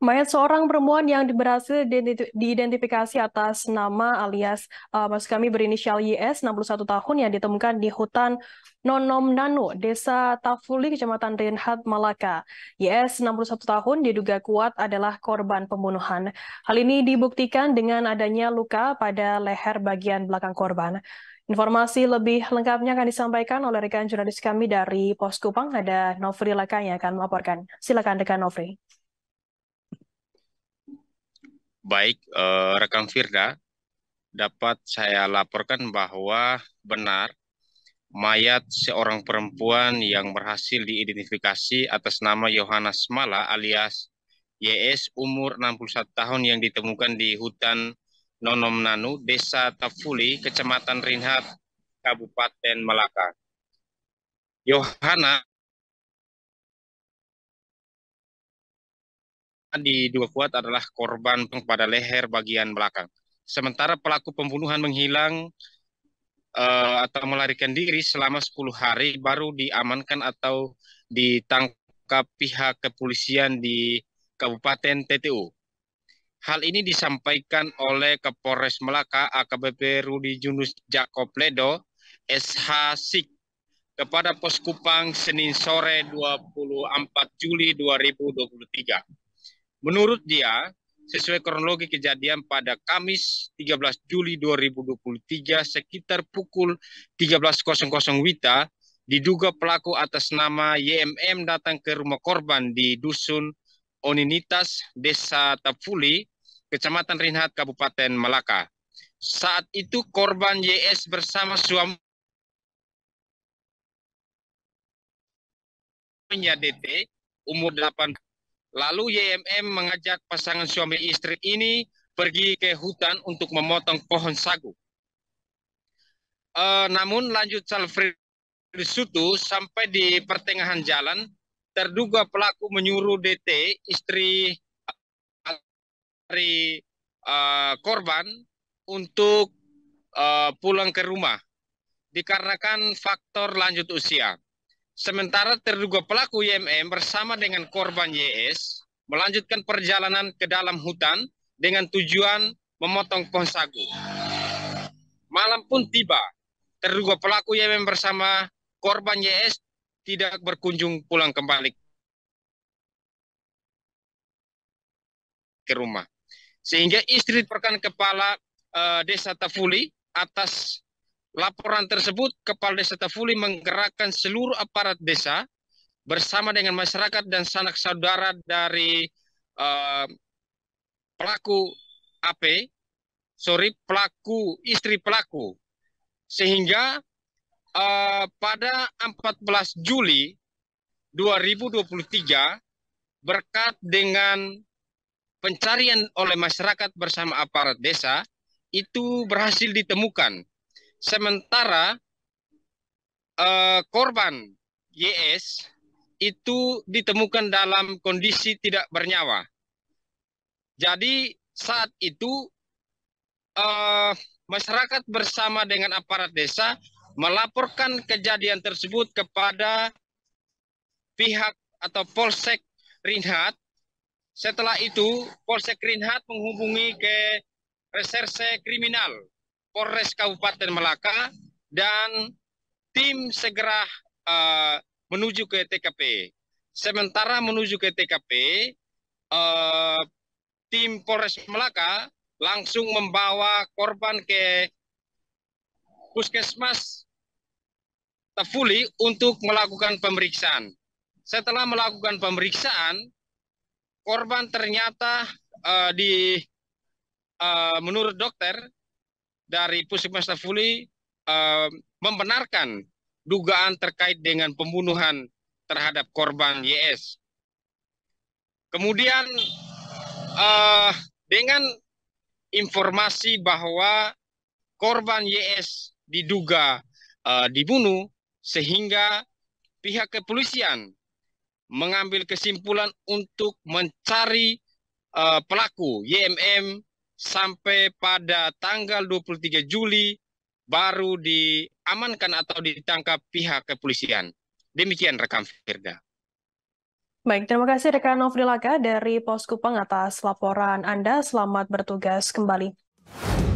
Mayat seorang perempuan yang berhasil diidentifikasi atas nama alias uh, maksud kami berinisial YS 61 tahun yang ditemukan di hutan Nonom Nano, Desa Tafuli, Kecamatan Renhat, Malaka. YS 61 tahun diduga kuat adalah korban pembunuhan. Hal ini dibuktikan dengan adanya luka pada leher bagian belakang korban. Informasi lebih lengkapnya akan disampaikan oleh rekan jurnalis kami dari Pos Kupang, ada Novri Lakanya yang akan melaporkan. Silakan rekan Novri baik eh, rekan Firda dapat saya laporkan bahwa benar mayat seorang perempuan yang berhasil diidentifikasi atas nama Yohanes Smala alias YS umur 61 tahun yang ditemukan di hutan Nonom Nanu, Desa Tafuli, Kecamatan Rinhat, Kabupaten Malaka. Yohana diduga kuat adalah korban pada leher bagian belakang. Sementara pelaku pembunuhan menghilang uh, atau melarikan diri selama 10 hari baru diamankan atau ditangkap pihak kepolisian di Kabupaten TTU. Hal ini disampaikan oleh Kapolres Melaka AKBP Rudi Junus Jakob Ledo SH Sik kepada Poskupang Senin sore 24 Juli 2023. Menurut dia, sesuai kronologi kejadian pada Kamis 13 Juli 2023 sekitar pukul 13.00 Wita, diduga pelaku atas nama YMM datang ke rumah korban di Dusun Oninitas, Desa Tapuli, Kecamatan Rinhat, Kabupaten Malaka. Saat itu korban YS bersama suaminya DT, umur 8 Lalu YMM mengajak pasangan suami istri ini pergi ke hutan untuk memotong pohon sagu. Uh, namun lanjut Salfrid Sutu sampai di pertengahan jalan, terduga pelaku menyuruh DT, istri dari uh, eh, korban, untuk uh, pulang ke rumah. Dikarenakan faktor lanjut usia. Sementara terduga pelaku YMM bersama dengan korban YS melanjutkan perjalanan ke dalam hutan dengan tujuan memotong pohon sagu. Malam pun tiba. Terduga pelaku YMM bersama korban YS tidak berkunjung pulang kembali ke rumah. Sehingga istri perkan kepala uh, desa Tafuli atas Laporan tersebut, Kepala Desa Tafuli menggerakkan seluruh aparat desa bersama dengan masyarakat dan sanak saudara dari uh, pelaku AP, sorry, pelaku istri pelaku. Sehingga uh, pada 14 Juli 2023 berkat dengan pencarian oleh masyarakat bersama aparat desa itu berhasil ditemukan Sementara uh, korban YS itu ditemukan dalam kondisi tidak bernyawa. Jadi saat itu uh, masyarakat bersama dengan aparat desa melaporkan kejadian tersebut kepada pihak atau Polsek Rinhat. Setelah itu Polsek Rinhat menghubungi ke Reserse Kriminal Polres Kabupaten Melaka dan tim segera uh, menuju ke TKP. Sementara menuju ke TKP, uh, eh, tim Polres Melaka langsung membawa korban ke puskesmas Tafuli untuk melakukan pemeriksaan. Setelah melakukan pemeriksaan, korban ternyata uh, di uh, menurut dokter dari Puskesmas Tafuli uh, eh, membenarkan dugaan terkait dengan pembunuhan terhadap korban YS. Kemudian uh, dengan informasi bahwa korban YS diduga uh, dibunuh sehingga pihak kepolisian mengambil kesimpulan untuk mencari uh, pelaku YMM sampai pada tanggal 23 Juli baru diamankan atau ditangkap pihak kepolisian. Demikian rekam Firda. Baik, terima kasih rekan Laka dari Pos Kupang atas laporan Anda. Selamat bertugas kembali.